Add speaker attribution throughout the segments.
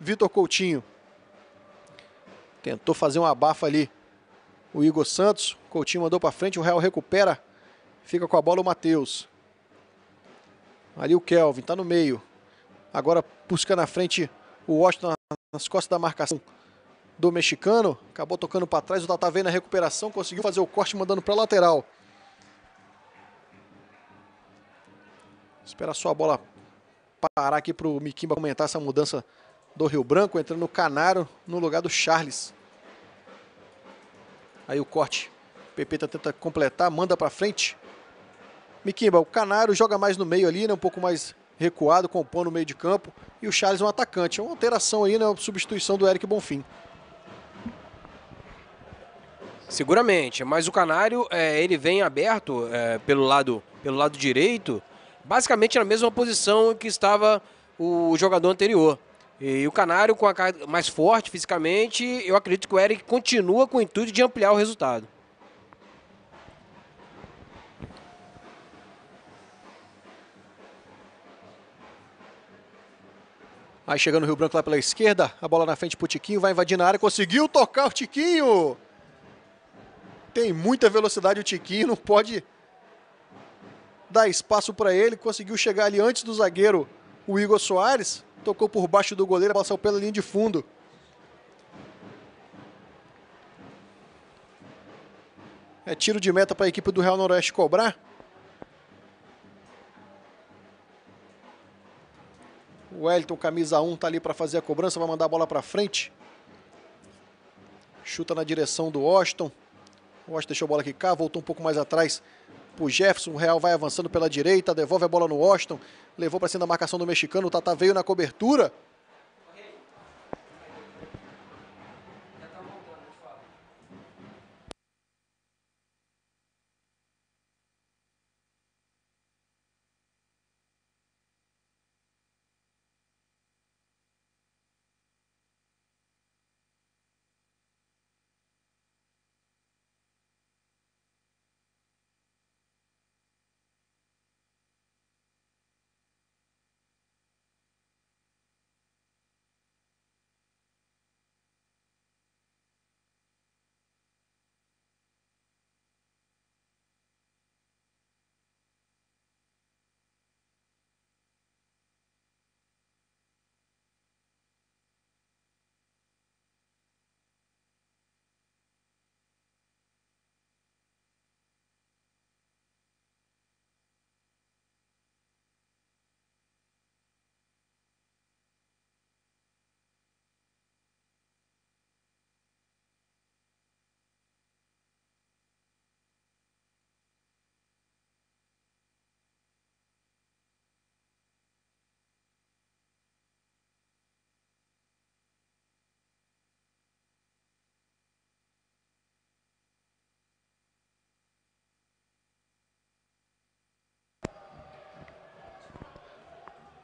Speaker 1: Vitor Coutinho. Tentou fazer um abafa ali. O Igor Santos. Coutinho mandou para frente. O Real recupera. Fica com a bola o Matheus. Ali o Kelvin. Tá no meio. Agora busca na frente o Washington nas costas da marcação do mexicano. Acabou tocando para trás. O Tata vem na recuperação. Conseguiu fazer o corte mandando para lateral. Espera só a bola parar aqui para o Miquimba comentar essa mudança do Rio Branco, entrando o Canaro no lugar do Charles. Aí o corte. PP tá tenta completar, manda para frente. Miquimba, o Canário joga mais no meio ali, né? Um pouco mais recuado, compondo o meio de campo. E o Charles é um atacante. É uma alteração aí, né? Uma substituição do Eric Bonfim.
Speaker 2: Seguramente, mas o Canário, é, ele vem aberto é, pelo, lado, pelo lado direito, basicamente na mesma posição que estava o jogador anterior. E o Canário, com a mais forte fisicamente, eu acredito que o Eric continua com o intuito de ampliar o resultado. Aí chegando o Rio
Speaker 1: Branco lá pela esquerda, a bola na frente pro Tiquinho, vai invadir na área, conseguiu tocar o Tiquinho! Tem muita velocidade o Tiquinho, não pode dar espaço para ele, conseguiu chegar ali antes do zagueiro, o Igor Soares tocou por baixo do goleiro, passou pela linha de fundo. É tiro de meta para a equipe do Real Noroeste cobrar. O Wellington, camisa 1, tá ali para fazer a cobrança, vai mandar a bola para frente. Chuta na direção do Washington. O Washington deixou a bola aqui cá, voltou um pouco mais atrás o Jefferson. O Real vai avançando pela direita, devolve a bola no Washington levou para cima da marcação do mexicano, o Tata veio na cobertura,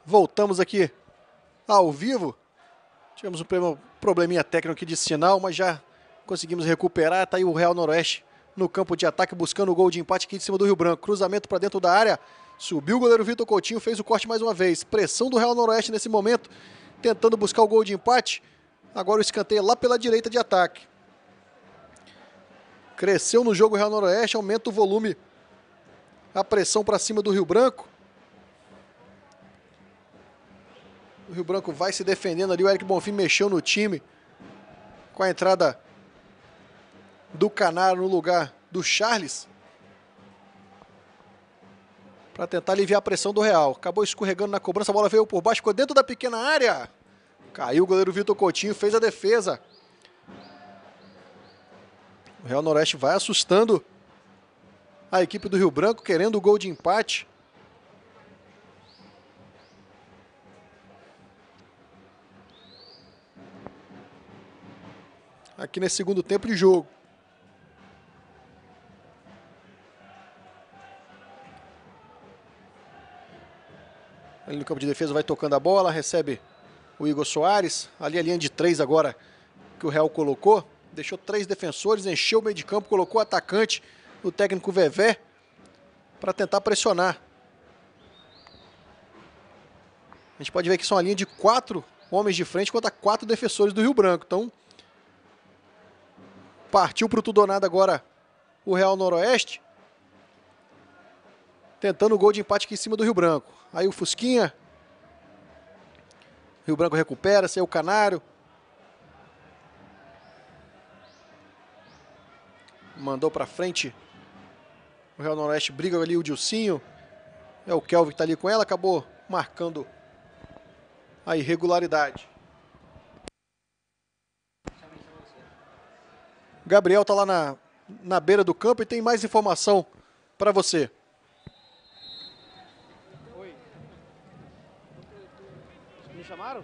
Speaker 1: Voltamos aqui ao vivo. Tivemos um probleminha técnico aqui de sinal, mas já conseguimos recuperar. Está aí o Real Noroeste no campo de ataque, buscando o gol de empate aqui de cima do Rio Branco. Cruzamento para dentro da área. Subiu o goleiro Vitor Coutinho, fez o corte mais uma vez. Pressão do Real Noroeste nesse momento, tentando buscar o gol de empate. Agora o escanteio lá pela direita de ataque. Cresceu no jogo o Real Noroeste, aumenta o volume. A pressão para cima do Rio Branco. Rio Branco vai se defendendo ali. O Eric Bonfim mexeu no time com a entrada do Canário no lugar do Charles. Para tentar aliviar a pressão do Real. Acabou escorregando na cobrança, a bola veio por baixo, ficou dentro da pequena área. Caiu o goleiro Vitor Coutinho, fez a defesa. O Real Noroeste vai assustando a equipe do Rio Branco, querendo o gol de empate. aqui nesse segundo tempo de jogo. Ali no campo de defesa vai tocando a bola, recebe o Igor Soares. Ali a linha de três agora que o Real colocou. Deixou três defensores, encheu o meio de campo, colocou o atacante, o técnico Vevé, para tentar pressionar. A gente pode ver que são a linha de quatro homens de frente contra quatro defensores do Rio Branco. Então, Partiu para o tudo nada agora o Real Noroeste. Tentando o gol de empate aqui em cima do Rio Branco. Aí o Fusquinha. Rio Branco recupera, saiu o Canário. Mandou para frente. O Real Noroeste briga ali o Dilcinho. É o Kelvin que está ali com ela, acabou marcando a irregularidade. Gabriel está lá na, na beira do campo e tem mais informação para você. Oi. Me chamaram?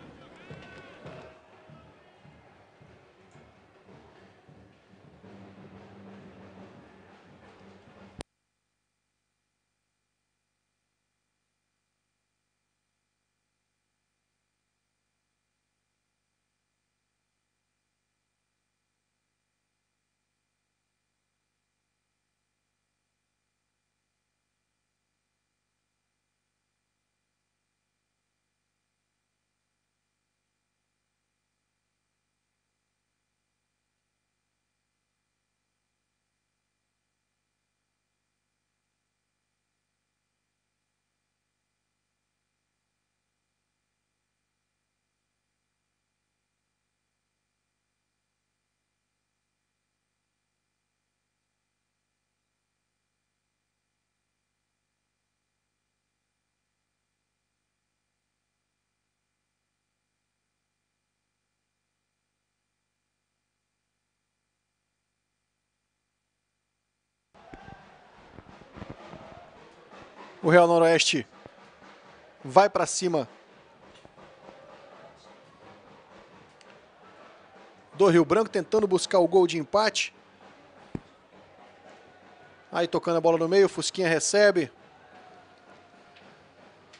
Speaker 1: O Real Noroeste vai para cima do Rio Branco, tentando buscar o gol de empate. Aí tocando a bola no meio, Fusquinha recebe.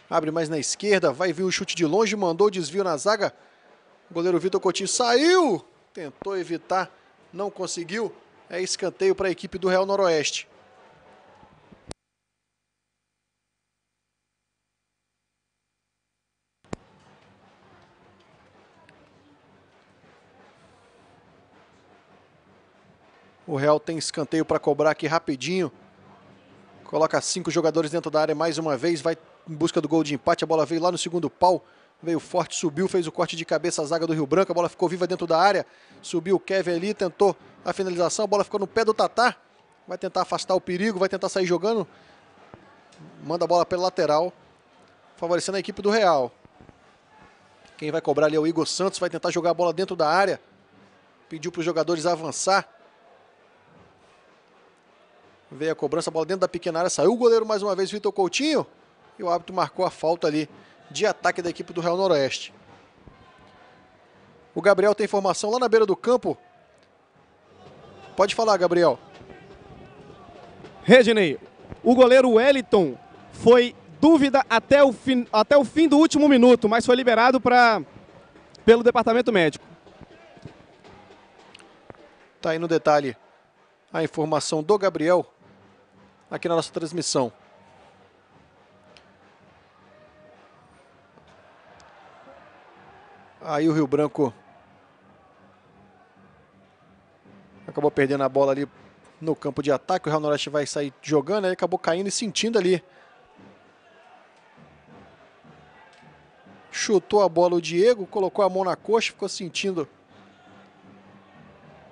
Speaker 1: Abre mais na esquerda, vai vir o um chute de longe, mandou o desvio na zaga. O goleiro Vitor Coutinho saiu, tentou evitar, não conseguiu. É escanteio para a equipe do Real Noroeste. O Real tem escanteio para cobrar aqui rapidinho. Coloca cinco jogadores dentro da área mais uma vez. Vai em busca do gol de empate. A bola veio lá no segundo pau. Veio forte, subiu, fez o corte de cabeça a zaga do Rio Branco. A bola ficou viva dentro da área. Subiu o Kevin ali, tentou a finalização. A bola ficou no pé do Tatar. Vai tentar afastar o perigo, vai tentar sair jogando. Manda a bola pela lateral, favorecendo a equipe do Real. Quem vai cobrar ali é o Igor Santos, vai tentar jogar a bola dentro da área. Pediu para os jogadores avançar. Veio a cobrança, a bola dentro da pequena área, saiu o goleiro mais uma vez, Vitor Coutinho. E o árbitro marcou a falta ali de ataque da equipe do Real Noroeste. O Gabriel tem informação lá na beira do campo. Pode falar, Gabriel. Reginei, o goleiro Wellington foi
Speaker 3: dúvida até o, fim, até o fim do último minuto, mas foi liberado pra, pelo
Speaker 1: departamento médico. Tá aí no detalhe a informação do Gabriel aqui na nossa transmissão. Aí o Rio Branco acabou perdendo a bola ali no campo de ataque. O Real Noroeste vai sair jogando, aí acabou caindo e sentindo ali. Chutou a bola o Diego, colocou a mão na coxa, ficou sentindo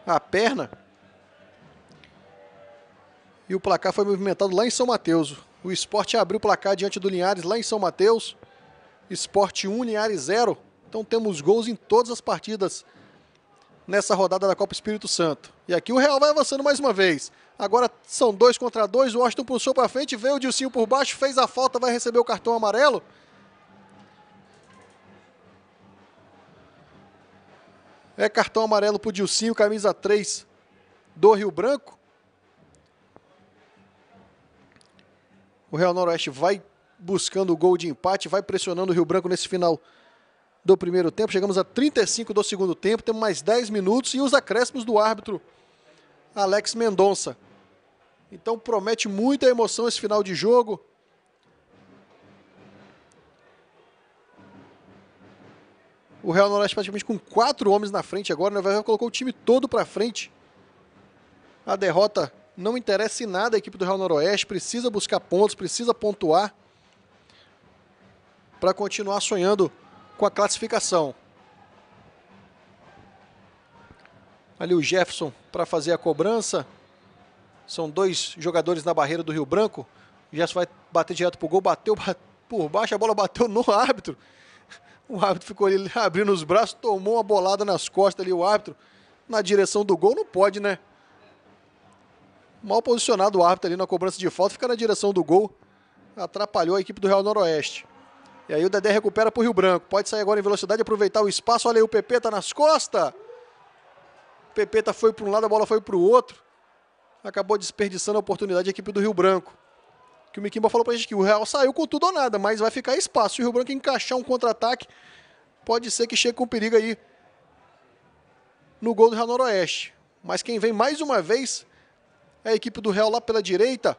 Speaker 1: a perna. E o placar foi movimentado lá em São Mateus. O esporte abriu o placar diante do Linhares lá em São Mateus. Esporte 1, Linhares 0. Então temos gols em todas as partidas nessa rodada da Copa Espírito Santo. E aqui o Real vai avançando mais uma vez. Agora são dois contra dois. O Washington puxou para frente, veio o Dilcinho por baixo, fez a falta, vai receber o cartão amarelo. É cartão amarelo para o Dilcinho, camisa 3 do Rio Branco. O Real Noroeste vai buscando o gol de empate, vai pressionando o Rio Branco nesse final do primeiro tempo. Chegamos a 35 do segundo tempo, temos mais 10 minutos e os acréscimos do árbitro Alex Mendonça. Então promete muita emoção esse final de jogo. O Real Noroeste praticamente com quatro homens na frente agora, né? Vai colocar o time todo para frente. A derrota não interessa em nada a equipe do Real Noroeste, precisa buscar pontos, precisa pontuar para continuar sonhando com a classificação. Ali o Jefferson para fazer a cobrança. São dois jogadores na barreira do Rio Branco. O Jefferson vai bater direto pro gol, bateu por baixo, a bola bateu no árbitro. O árbitro ficou ali abrindo os braços, tomou uma bolada nas costas ali o árbitro na direção do gol, não pode, né? Mal posicionado o árbitro ali na cobrança de falta, fica na direção do gol. Atrapalhou a equipe do Real Noroeste. E aí o Dedé recupera para o Rio Branco. Pode sair agora em velocidade, aproveitar o espaço. Olha aí o tá nas costas. O tá foi para um lado, a bola foi para o outro. Acabou desperdiçando a oportunidade da equipe do Rio Branco. Que o Miquimba falou para a gente que o Real saiu com tudo ou nada, mas vai ficar espaço. Se o Rio Branco encaixar um contra-ataque, pode ser que chegue com perigo aí no gol do Real Noroeste. Mas quem vem mais uma vez é a equipe do Real lá pela direita.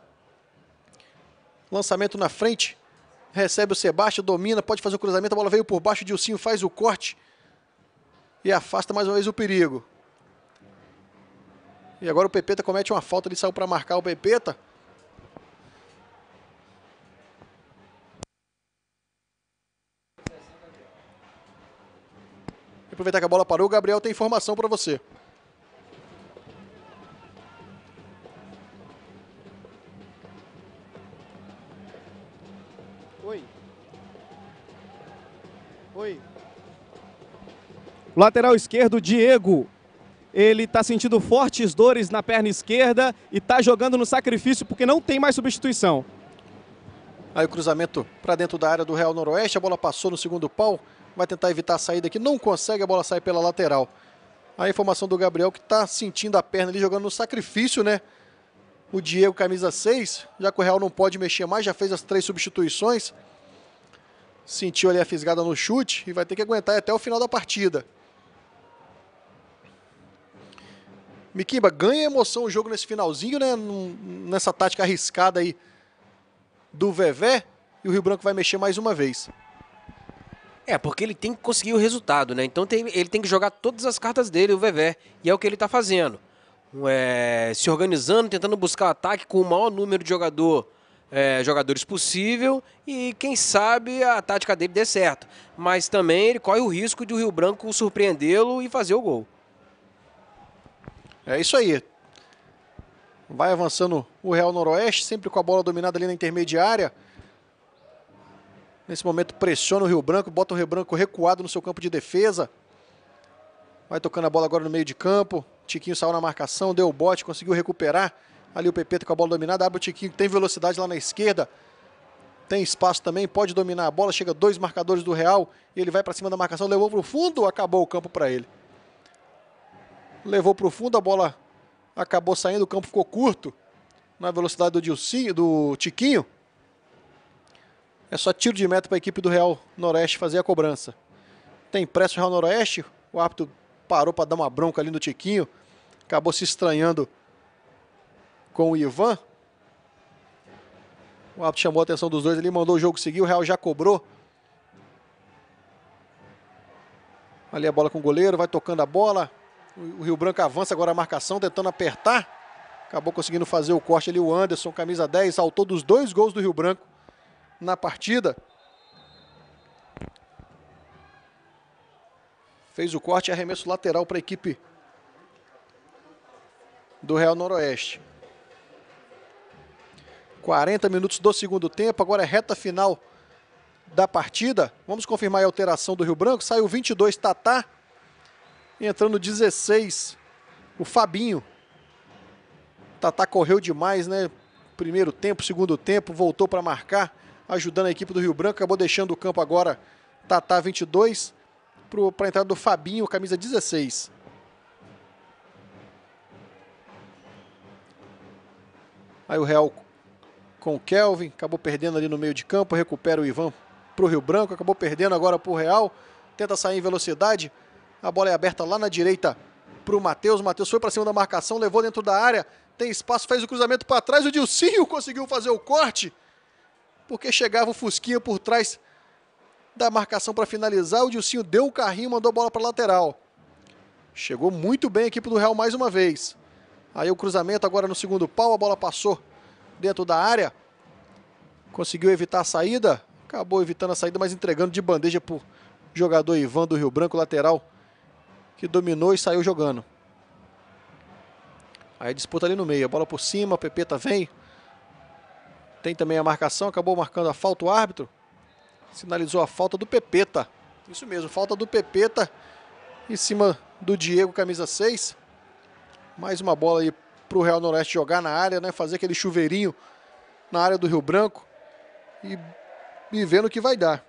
Speaker 1: Lançamento na frente. Recebe o Sebastião, domina, pode fazer o cruzamento. A bola veio por baixo, o Dilcinho faz o corte. E afasta mais uma vez o perigo. E agora o Pepeta comete uma falta, ele saiu para marcar o Pepeta. Aproveitar que a bola parou, o Gabriel tem informação para você.
Speaker 3: Lateral esquerdo, Diego. Ele está sentindo fortes dores na perna esquerda
Speaker 1: e está jogando no sacrifício porque não tem mais substituição. Aí o cruzamento para dentro da área do Real Noroeste, a bola passou no segundo pau, vai tentar evitar a saída aqui, não consegue, a bola sai pela lateral. A informação do Gabriel que está sentindo a perna ali, jogando no sacrifício, né? O Diego, camisa 6, já que o Real não pode mexer mais, já fez as três substituições. Sentiu ali a fisgada no chute e vai ter que aguentar até o final da partida. Miquimba, ganha emoção o jogo nesse finalzinho, né? Nessa tática arriscada aí do Vevé. E o Rio
Speaker 2: Branco vai mexer mais uma vez. É, porque ele tem que conseguir o resultado, né? Então tem, ele tem que jogar todas as cartas dele, o Vevé. E é o que ele está fazendo. É, se organizando, tentando buscar ataque com o maior número de jogador, é, jogadores possível e quem sabe a tática dele dê certo. Mas também ele corre o risco de o Rio Branco surpreendê-lo e fazer o gol. É isso aí.
Speaker 1: Vai avançando o Real Noroeste, sempre com a bola dominada ali na intermediária. Nesse momento pressiona o Rio Branco, bota o Rio Branco recuado no seu campo de defesa. Vai tocando a bola agora no meio de campo. Tiquinho saiu na marcação, deu o bote, conseguiu recuperar. Ali o Pepeto com a bola dominada, abre o Tiquinho, tem velocidade lá na esquerda. Tem espaço também, pode dominar a bola. Chega dois marcadores do Real. Ele vai para cima da marcação, levou para o fundo, acabou o campo para ele levou para o fundo, a bola acabou saindo, o campo ficou curto na velocidade do Dilcinho, do Tiquinho. É só tiro de meta para a equipe do Real Noroeste fazer a cobrança. Tem pressa o Real Noroeste, o árbitro parou para dar uma bronca ali no Tiquinho, acabou se estranhando com o Ivan. O árbitro chamou a atenção dos dois ali, mandou o jogo seguir, o Real já cobrou. Ali a bola com o goleiro, vai tocando a bola. O Rio Branco avança agora a marcação, tentando apertar. Acabou conseguindo fazer o corte ali o Anderson, camisa 10, saltou dos dois gols do Rio Branco na partida. Fez o corte e arremesso lateral para a equipe do Real Noroeste. 40 minutos do segundo tempo, agora é reta final da partida. Vamos confirmar a alteração do Rio Branco. Saiu 22 Tatá, Entrando 16, o Fabinho. Tatá correu demais, né? Primeiro tempo, segundo tempo, voltou para marcar, ajudando a equipe do Rio Branco. Acabou deixando o campo agora, Tatá 22, para a entrada do Fabinho, camisa 16. Aí o Real com o Kelvin, acabou perdendo ali no meio de campo, recupera o Ivan para o Rio Branco, acabou perdendo agora para o Real, tenta sair em velocidade, a bola é aberta lá na direita para o Matheus. Matheus foi para cima da marcação, levou dentro da área. Tem espaço, fez o cruzamento para trás. O Dilcinho conseguiu fazer o corte. Porque chegava o Fusquinha por trás da marcação para finalizar. O Dilcinho deu o carrinho, mandou a bola para lateral. Chegou muito bem a equipe do Real mais uma vez. Aí o cruzamento agora no segundo pau, a bola passou dentro da área. Conseguiu evitar a saída, acabou evitando a saída, mas entregando de bandeja para o jogador Ivan do Rio Branco, lateral que dominou e saiu jogando. Aí disputa ali no meio, a bola por cima, a Pepeta tá, vem. Tem também a marcação, acabou marcando a falta o árbitro. Sinalizou a falta do Pepeta. Isso mesmo, falta do Pepeta em cima do Diego, camisa 6. Mais uma bola aí para o Real Noroeste jogar na área, né? Fazer aquele chuveirinho na área do Rio Branco. E, e vendo o que vai dar.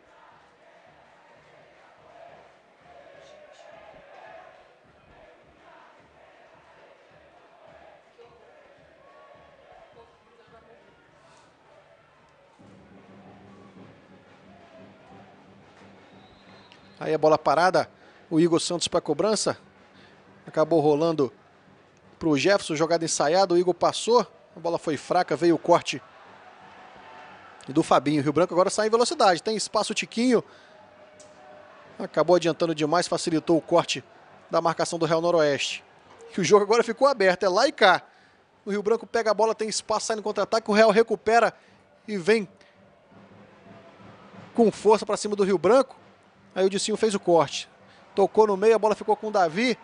Speaker 1: Aí a bola parada, o Igor Santos para cobrança. Acabou rolando para o Jefferson, jogada ensaiada, o Igor passou, a bola foi fraca, veio o corte do Fabinho. Rio Branco agora sai em velocidade, tem espaço Tiquinho. Acabou adiantando demais, facilitou o corte da marcação do Real Noroeste. E o jogo agora ficou aberto, é lá e cá. O Rio Branco pega a bola, tem espaço, sai no contra-ataque, o Real recupera e vem com força para cima do Rio Branco. Aí o Dicinho fez o corte. Tocou no meio, a bola ficou com o Davi.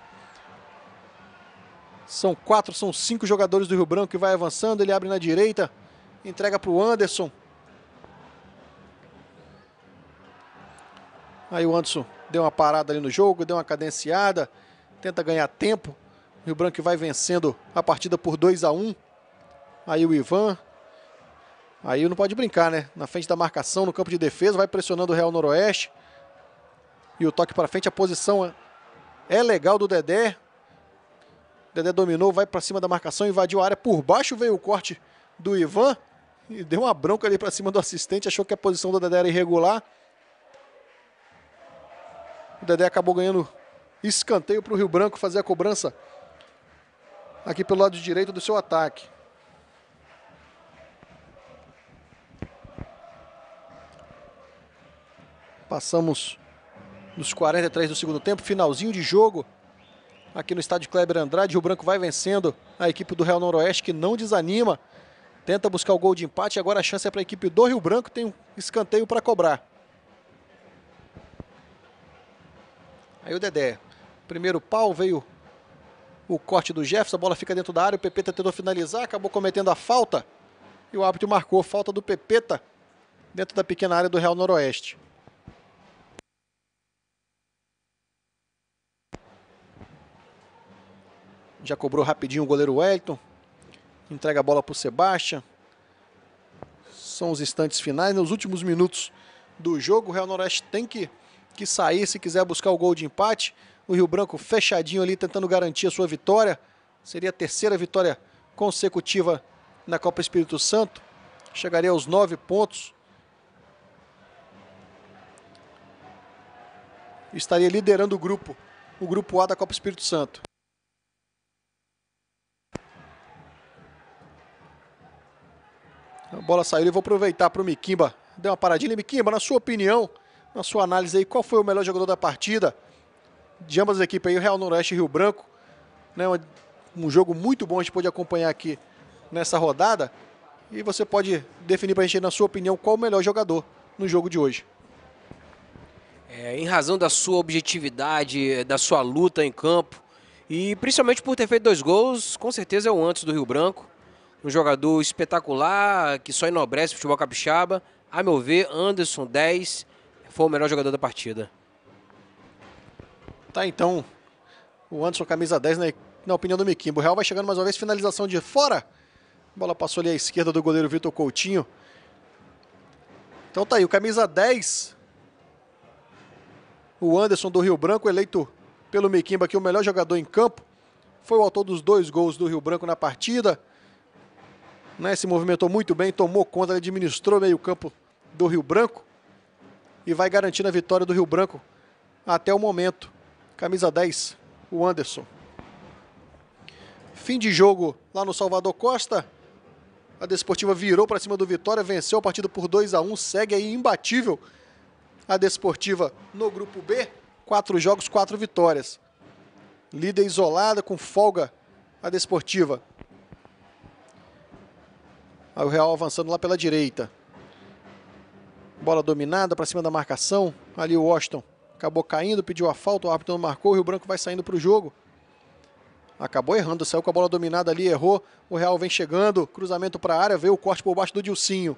Speaker 1: São quatro, são cinco jogadores do Rio Branco que vai avançando. Ele abre na direita, entrega para o Anderson. Aí o Anderson deu uma parada ali no jogo, deu uma cadenciada, tenta ganhar tempo. O Rio Branco vai vencendo a partida por 2 a 1 um. Aí o Ivan. Aí não pode brincar, né? Na frente da marcação, no campo de defesa, vai pressionando o Real Noroeste. E o toque para frente, a posição é legal do Dedé. Dedé dominou, vai para cima da marcação, invadiu a área por baixo, veio o corte do Ivan e deu uma bronca ali para cima do assistente, achou que a posição do Dedé era irregular. O Dedé acabou ganhando escanteio para o Rio Branco fazer a cobrança aqui pelo lado direito do seu ataque. Passamos nos 43 do segundo tempo, finalzinho de jogo aqui no estádio Kleber Andrade. Rio Branco vai vencendo a equipe do Real Noroeste, que não desanima. Tenta buscar o gol de empate. Agora a chance é para a equipe do Rio Branco. Tem um escanteio para cobrar. Aí o Dedé. Primeiro pau, veio o corte do Jefferson. A bola fica dentro da área. O Pepeta tentou finalizar, acabou cometendo a falta. E o árbitro marcou falta do Pepeta dentro da pequena área do Real Noroeste. Já cobrou rapidinho o goleiro Wellington. Entrega a bola para o Sebastião. São os instantes finais. Nos últimos minutos do jogo, o Real Noroeste tem que, que sair se quiser buscar o gol de empate. O Rio Branco fechadinho ali, tentando garantir a sua vitória. Seria a terceira vitória consecutiva na Copa Espírito Santo. Chegaria aos nove pontos. Estaria liderando o grupo, o grupo A da Copa Espírito Santo. bola saiu eu vou aproveitar para o Miquimba. Deu uma paradinha. Miquimba, na sua opinião, na sua análise aí, qual foi o melhor jogador da partida? De ambas as equipes aí, o Real Noroeste e Rio Branco. Né, um jogo muito bom, a gente pôde acompanhar aqui nessa rodada. E você pode definir para a gente, aí, na sua opinião, qual o melhor jogador no jogo de hoje.
Speaker 2: É, em razão da sua objetividade, da sua luta em campo, e principalmente por ter feito dois gols, com certeza é o antes do Rio Branco um jogador espetacular, que só enobrece o futebol capixaba. A meu ver, Anderson 10 foi o melhor jogador da partida.
Speaker 1: Tá então. O Anderson, camisa 10, na, na opinião do Miquimbo. O Real vai chegando mais uma vez, finalização de fora. A bola passou ali à esquerda do goleiro Vitor Coutinho. Então tá aí, o camisa 10. O Anderson do Rio Branco, eleito pelo Mequimba aqui o melhor jogador em campo. Foi o autor dos dois gols do Rio Branco na partida né, se movimentou muito bem, tomou conta, administrou meio campo do Rio Branco e vai garantindo a vitória do Rio Branco até o momento. Camisa 10, o Anderson. Fim de jogo lá no Salvador Costa. A Desportiva virou para cima do Vitória, venceu a partida por 2 a 1 segue aí imbatível a Desportiva no grupo B. Quatro jogos, quatro vitórias. Líder isolada, com folga a Desportiva. Aí o Real avançando lá pela direita. Bola dominada para cima da marcação. Ali o Washington acabou caindo, pediu a falta, o árbitro não marcou o Rio Branco vai saindo para o jogo. Acabou errando, saiu com a bola dominada ali, errou. O Real vem chegando, cruzamento para a área, veio o corte por baixo do Dilcinho.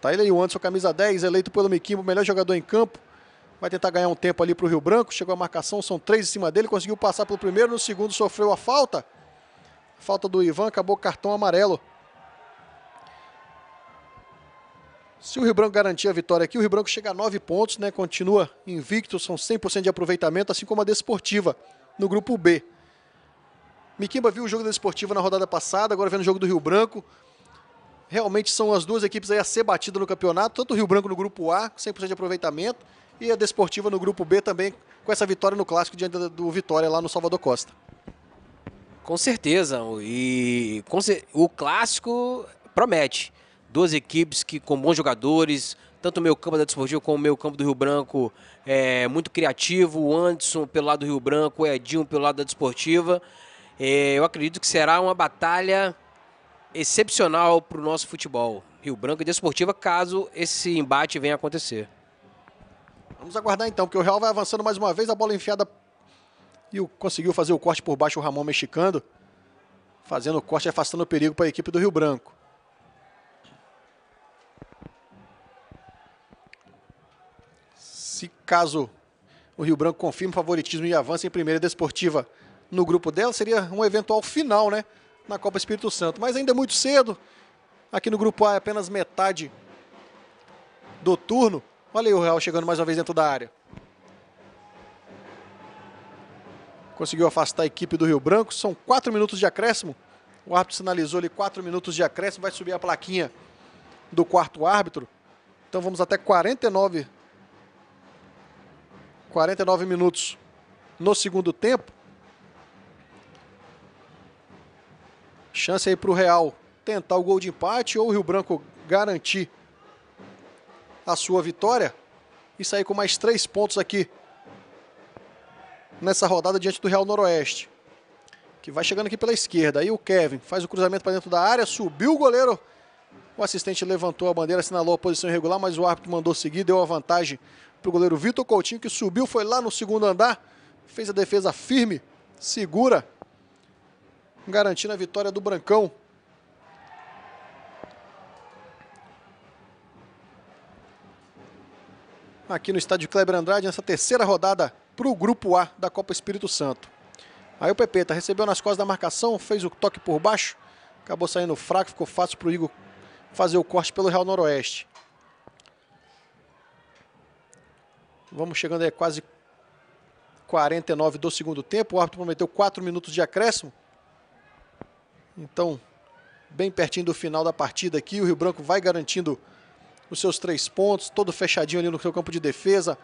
Speaker 1: Tá ele aí, o Anderson, camisa 10, eleito pelo Miquimbo, melhor jogador em campo. Vai tentar ganhar um tempo ali para o Rio Branco. Chegou a marcação, são três em cima dele, conseguiu passar pelo primeiro, no segundo sofreu a falta. Falta do Ivan, acabou cartão amarelo. Se o Rio Branco garantir a vitória aqui, o Rio Branco chega a nove pontos, né? Continua invicto, são 100% de aproveitamento, assim como a Desportiva no grupo B. Miquimba viu o jogo da Desportiva na rodada passada, agora vendo o jogo do Rio Branco. Realmente são as duas equipes a ser batida no campeonato, tanto o Rio Branco no grupo A, 100% de aproveitamento, e a Desportiva no grupo B também, com essa vitória no clássico diante do Vitória lá no Salvador Costa.
Speaker 2: Com certeza, e com cer o clássico promete duas equipes que com bons jogadores, tanto o meu campo da Desportiva como o meu campo do Rio Branco é muito criativo, o Anderson pelo lado do Rio Branco, o Edinho pelo lado da Desportiva. É, eu acredito que será uma batalha excepcional para o nosso futebol, Rio Branco e Desportiva, caso esse embate venha a acontecer.
Speaker 1: Vamos aguardar então, porque o Real vai avançando mais uma vez, a bola enfiada e o, conseguiu fazer o corte por baixo o Ramon mexicando, fazendo o corte, afastando o perigo para a equipe do Rio Branco. se caso o Rio Branco confirme o favoritismo e avance em primeira desportiva no grupo dela, seria um eventual final, né? Na Copa Espírito Santo. Mas ainda é muito cedo. Aqui no grupo A é apenas metade do turno. Olha aí o Real chegando mais uma vez dentro da área. Conseguiu afastar a equipe do Rio Branco. São quatro minutos de acréscimo. O árbitro sinalizou ali quatro minutos de acréscimo. Vai subir a plaquinha do quarto árbitro. Então vamos até 49 49 minutos no segundo tempo. Chance aí para o Real tentar o gol de empate ou o Rio Branco garantir a sua vitória e sair com mais três pontos aqui nessa rodada diante do Real Noroeste. Que vai chegando aqui pela esquerda. Aí o Kevin faz o cruzamento para dentro da área, subiu o goleiro. O assistente levantou a bandeira, assinalou a posição irregular, mas o árbitro mandou seguir, deu a vantagem para o goleiro Vitor Coutinho, que subiu, foi lá no segundo andar, fez a defesa firme, segura, garantindo a vitória do Brancão. Aqui no estádio Kleber Andrade, nessa terceira rodada para o Grupo A da Copa Espírito Santo. Aí o Pepeta recebeu nas costas da marcação, fez o toque por baixo, acabou saindo fraco, ficou fácil para o Igor fazer o corte pelo Real Noroeste. Vamos chegando aí é quase 49 do segundo tempo. O árbitro prometeu 4 minutos de acréscimo. Então, bem pertinho do final da partida aqui, o Rio Branco vai garantindo os seus três pontos, todo fechadinho ali no seu campo de defesa.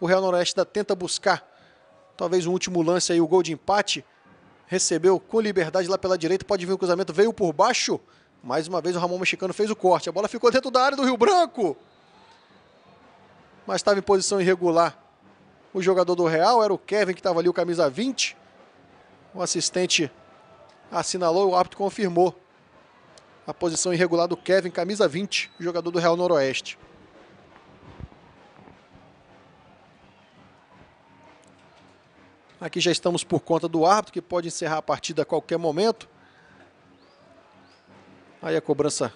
Speaker 1: O Real Noroeste ainda tenta buscar talvez o último lance aí, o gol de empate. Recebeu com liberdade lá pela direita, pode vir o cruzamento, veio por baixo. Mais uma vez o Ramon Mexicano fez o corte. A bola ficou dentro da área do Rio Branco mas estava em posição irregular. O jogador do Real era o Kevin, que estava ali, o camisa 20. O assistente assinalou, o árbitro confirmou a posição irregular do Kevin, camisa 20, jogador do Real Noroeste. Aqui já estamos por conta do árbitro, que pode encerrar a partida a qualquer momento. Aí a cobrança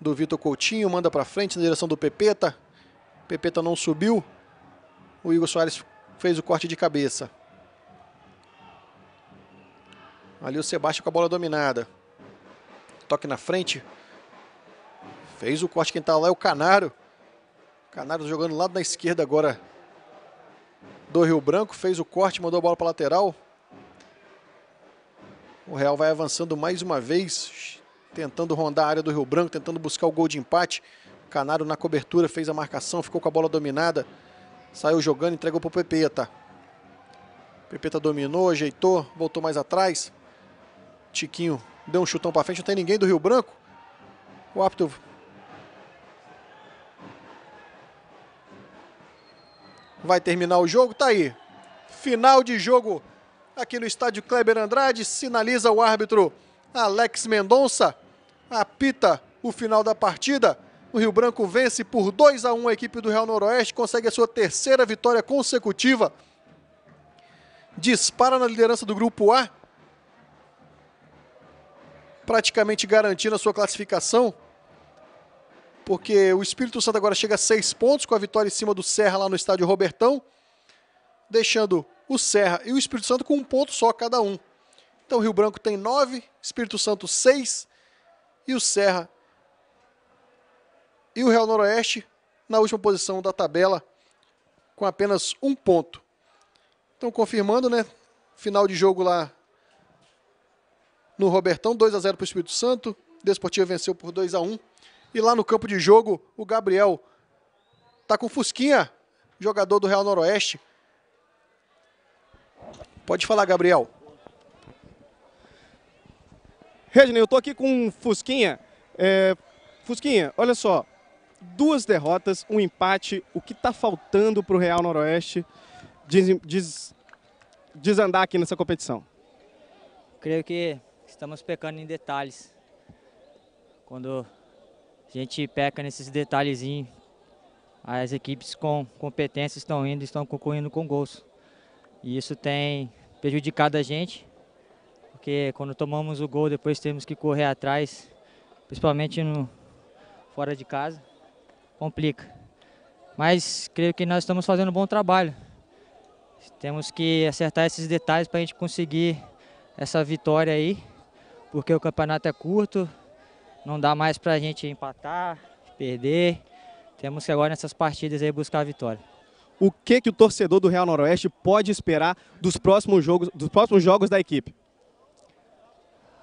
Speaker 1: do Vitor Coutinho, manda para frente na direção do Pepeta. Pepeta não subiu. O Igor Soares fez o corte de cabeça. Ali o Sebastião com a bola dominada. Toque na frente. Fez o corte. Quem tá lá é o Canário. Canário jogando lá na esquerda agora do Rio Branco. Fez o corte, mandou a bola para lateral. O Real vai avançando mais uma vez, tentando rondar a área do Rio Branco, tentando buscar o gol de empate. Canário na cobertura, fez a marcação, ficou com a bola dominada. Saiu jogando, entregou para o Pepeta. Pepeta dominou, ajeitou, voltou mais atrás. Tiquinho deu um chutão para frente, não tem ninguém do Rio Branco. O árbitro vai terminar o jogo, tá aí. Final de jogo aqui no estádio Kleber Andrade, sinaliza o árbitro Alex Mendonça, apita o final da partida. O Rio Branco vence por 2 a 1 a equipe do Real Noroeste, consegue a sua terceira vitória consecutiva. Dispara na liderança do grupo A. Praticamente garantindo a sua classificação. Porque o Espírito Santo agora chega a seis pontos com a vitória em cima do Serra lá no estádio Robertão. Deixando o Serra e o Espírito Santo com um ponto só cada um. Então o Rio Branco tem nove, Espírito Santo seis e o Serra e o Real Noroeste na última posição da tabela com apenas um ponto. Então, confirmando, né? Final de jogo lá no Robertão, 2 a 0 para o Espírito Santo. Desportivo venceu por 2 a 1 E lá no campo de jogo, o Gabriel tá com Fusquinha, jogador do Real Noroeste. Pode falar, Gabriel.
Speaker 3: Redney, eu tô aqui com Fusquinha. É... Fusquinha, olha só duas derrotas, um empate. O que está faltando para o Real Noroeste des, des, desandar aqui nessa competição?
Speaker 4: Creio que estamos pecando em detalhes. Quando a gente peca nesses detalhezinhos, as equipes com competência estão indo, estão concorrendo com gols. E isso tem prejudicado a gente, porque quando tomamos o gol, depois temos que correr atrás, principalmente no, fora de casa complica. Mas creio que nós estamos fazendo um bom trabalho. Temos que acertar esses detalhes para a gente conseguir essa vitória aí, porque o campeonato é curto, não dá mais para a gente empatar, perder. Temos que agora nessas partidas aí buscar a vitória.
Speaker 3: O que, que o torcedor do Real Noroeste pode esperar dos próximos jogos, dos próximos jogos da equipe?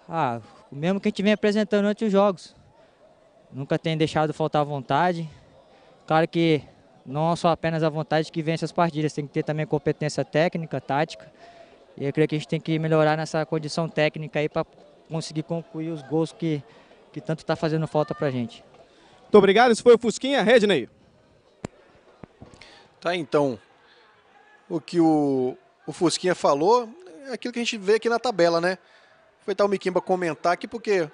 Speaker 4: Ah, o mesmo que a gente vem apresentando antes os jogos. Nunca tem deixado faltar vontade, Claro que não só apenas a vontade que vence as partidas, tem que ter também competência técnica, tática. E eu creio que a gente tem que melhorar nessa condição técnica aí para conseguir concluir os gols que, que tanto está fazendo falta para a gente.
Speaker 3: Muito obrigado, isso foi o Fusquinha,
Speaker 1: Redney. Tá, então, o que o, o Fusquinha falou é aquilo que a gente vê aqui na tabela, né? Foi tal o Miquimba comentar aqui, porque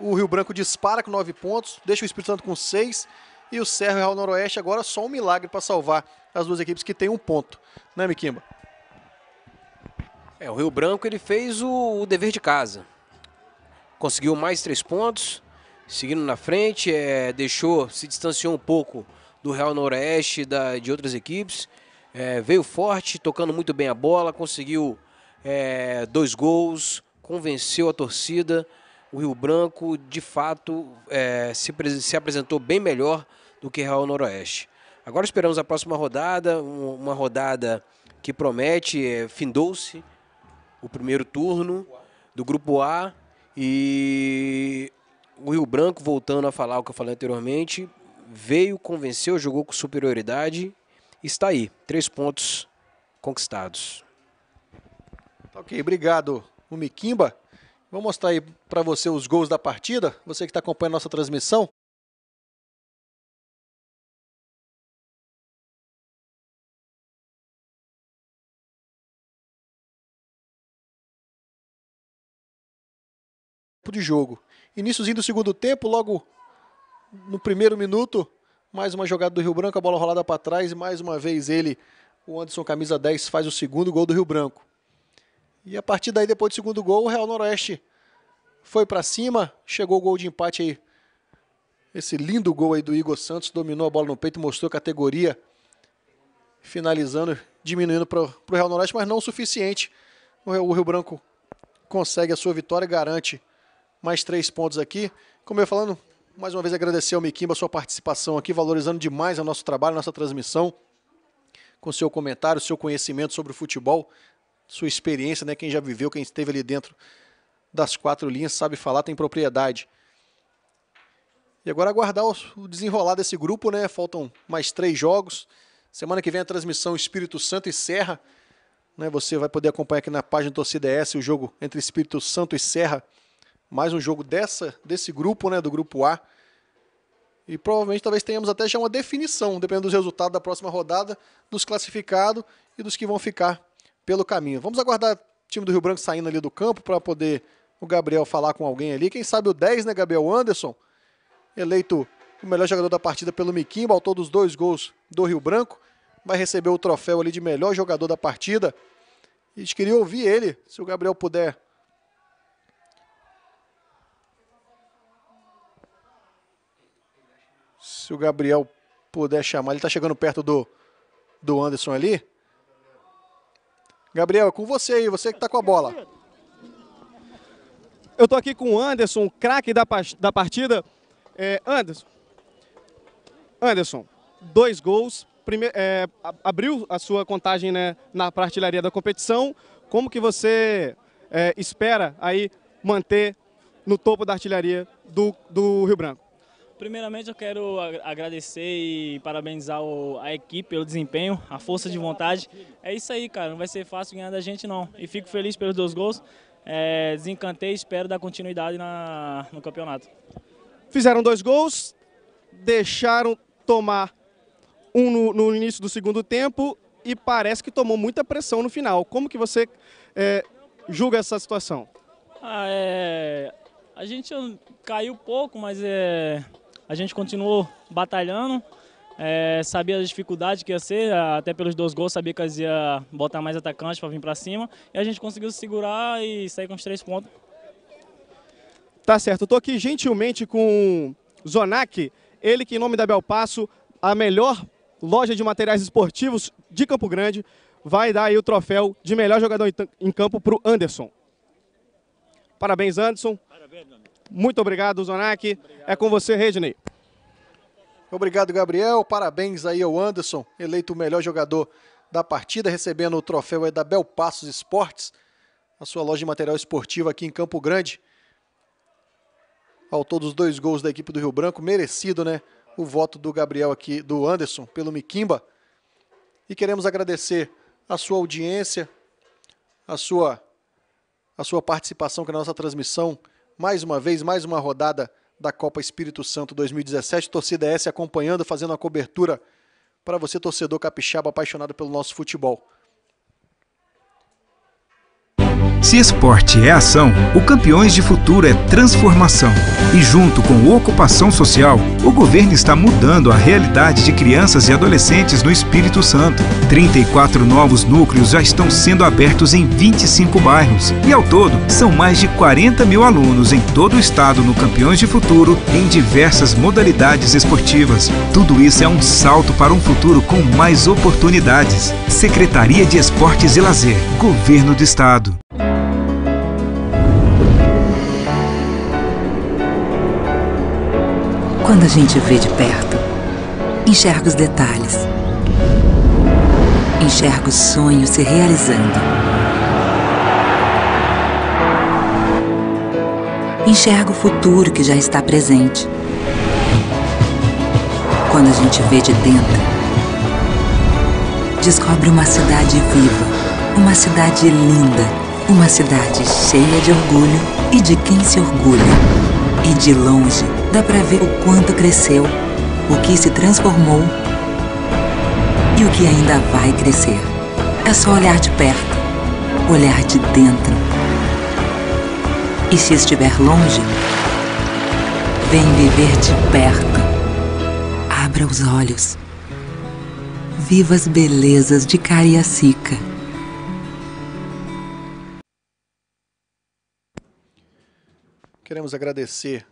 Speaker 1: o Rio Branco dispara com nove pontos, deixa o Espírito Santo com seis e o Cerro e Real Noroeste agora só um milagre para salvar as duas equipes que têm um ponto, né, Miquimba?
Speaker 2: É, o Rio Branco ele fez o, o dever de casa. Conseguiu mais três pontos, seguindo na frente, é, deixou, se distanciou um pouco do Real Noroeste, e de outras equipes. É, veio forte, tocando muito bem a bola, conseguiu é, dois gols, convenceu a torcida. O Rio Branco, de fato, é, se, se apresentou bem melhor do que Real Noroeste. Agora esperamos a próxima rodada, uma rodada que promete, é, findou-se o primeiro turno do Grupo A e o Rio Branco, voltando a falar o que eu falei anteriormente, veio, convenceu, jogou com superioridade, está aí, três pontos conquistados. Tá ok, obrigado, Miquimba. Vou mostrar aí para você
Speaker 4: os gols da partida, você que está acompanhando a nossa transmissão. tempo de jogo. Iníciozinho do segundo tempo, logo no primeiro minuto, mais
Speaker 1: uma jogada do Rio Branco, a bola rolada para trás e mais uma vez ele, o Anderson camisa 10, faz o segundo gol do Rio Branco. E a partir daí, depois do segundo gol, o Real Noroeste foi para cima, chegou o gol de empate aí. Esse lindo gol aí do Igor Santos, dominou a bola no peito, mostrou categoria, finalizando, diminuindo para o Real Noroeste, mas não o suficiente. O Rio Branco consegue a sua vitória e garante mais três pontos aqui. Como eu ia falando, mais uma vez agradecer ao Miquimba a sua participação aqui, valorizando demais o nosso trabalho, a nossa transmissão, com seu comentário, seu conhecimento sobre o futebol, sua experiência, né? Quem já viveu, quem esteve ali dentro das quatro linhas, sabe falar, tem propriedade. E agora aguardar o desenrolar desse grupo, né? Faltam mais três jogos. Semana que vem a transmissão Espírito Santo e Serra. Né? Você vai poder acompanhar aqui na página do Torcida S o jogo entre Espírito Santo e Serra mais um jogo dessa desse grupo, né, do grupo A. E provavelmente talvez tenhamos até já uma definição, dependendo dos resultados da próxima rodada, dos classificados e dos que vão ficar pelo caminho. Vamos aguardar o time do Rio Branco saindo ali do campo para poder o Gabriel falar com alguém ali. Quem sabe o 10, né, Gabriel Anderson, eleito o melhor jogador da partida pelo Miquimba, autor dos dois gols do Rio Branco, vai receber o troféu ali de melhor jogador da partida. A gente queria ouvir ele, se o Gabriel puder Se o Gabriel puder chamar, ele está chegando perto do, do Anderson ali. Gabriel, é com você aí, você que está com a bola. Eu estou aqui com o
Speaker 3: Anderson, craque da, da partida. É, Anderson, Anderson, dois gols, Primeiro, é, abriu a sua contagem né, na artilharia da competição. Como que você é, espera aí manter no topo da artilharia do, do Rio Branco?
Speaker 4: Primeiramente eu quero agradecer e parabenizar a equipe pelo desempenho, a força de vontade. É isso aí, cara. Não vai ser fácil ganhar da gente, não. E fico feliz pelos dois gols. É, desencantei e espero dar continuidade na, no campeonato.
Speaker 3: Fizeram dois gols, deixaram tomar um no, no, início do segundo tempo e parece que tomou muita pressão no final. Como que você é, julga essa situação?
Speaker 4: Ah, é, a gente caiu pouco, mas é, a gente continuou batalhando, é, sabia as dificuldades que ia ser, até pelos dois gols sabia que ia botar mais atacantes para vir para cima. E a gente conseguiu segurar e sair com os três pontos.
Speaker 3: Tá certo, estou aqui gentilmente com Zonac, ele que em nome da Belpasso, a melhor loja de materiais esportivos de Campo Grande, vai dar aí o troféu de melhor jogador em campo para o Anderson. Parabéns, Anderson. Parabéns, meu amigo. Muito obrigado, Zonac. É com você, Redney.
Speaker 1: Obrigado, Gabriel. Parabéns aí ao Anderson, eleito o melhor jogador da partida, recebendo o troféu da Bel Passos Esportes, a sua loja de material esportivo aqui em Campo Grande. Ao dos os dois gols da equipe do Rio Branco, merecido, né? O voto do Gabriel aqui, do Anderson, pelo Miquimba. E queremos agradecer a sua audiência, a sua, a sua participação com é a nossa transmissão mais uma vez, mais uma rodada da Copa Espírito Santo 2017. Torcida S acompanhando, fazendo a cobertura para você, torcedor capixaba apaixonado pelo nosso futebol.
Speaker 3: Se esporte é ação, o Campeões de Futuro é transformação. E junto com ocupação social, o governo está mudando a realidade de crianças e adolescentes no Espírito Santo. 34 novos núcleos já estão sendo abertos em 25 bairros. E ao todo, são mais de 40 mil alunos em todo o estado no Campeões de Futuro em diversas modalidades esportivas. Tudo isso é um salto para um futuro com mais oportunidades. Secretaria de Esportes e Lazer,
Speaker 2: Governo do Estado.
Speaker 4: Quando a gente vê de perto, enxerga os detalhes. Enxerga os sonhos se realizando. Enxerga o futuro que já está presente. Quando a gente vê de dentro, descobre uma cidade viva, uma cidade linda, uma cidade cheia de orgulho e de quem se orgulha. E de longe dá para ver o quanto cresceu, o que se transformou e o que ainda vai crescer. É só olhar de perto, olhar de dentro. E se estiver longe, vem viver de perto. Abra os olhos. Viva as belezas de Cariacica.
Speaker 1: Queremos agradecer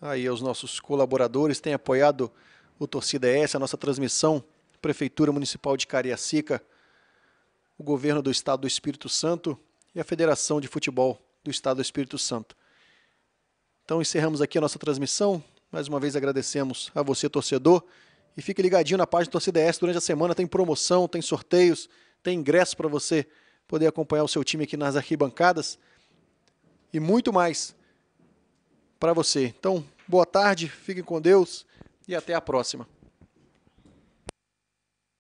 Speaker 1: aí aos nossos colaboradores, tem apoiado o Torcida S, a nossa transmissão, Prefeitura Municipal de Cariacica, o Governo do Estado do Espírito Santo e a Federação de Futebol do Estado do Espírito Santo. Então encerramos aqui a nossa transmissão. Mais uma vez agradecemos a você, torcedor. E fique ligadinho na página do Torcida S durante a semana. Tem promoção, tem sorteios, tem ingresso para você poder acompanhar o seu time aqui nas arquibancadas. E muito mais para você. Então, boa tarde, fiquem com Deus e até a próxima.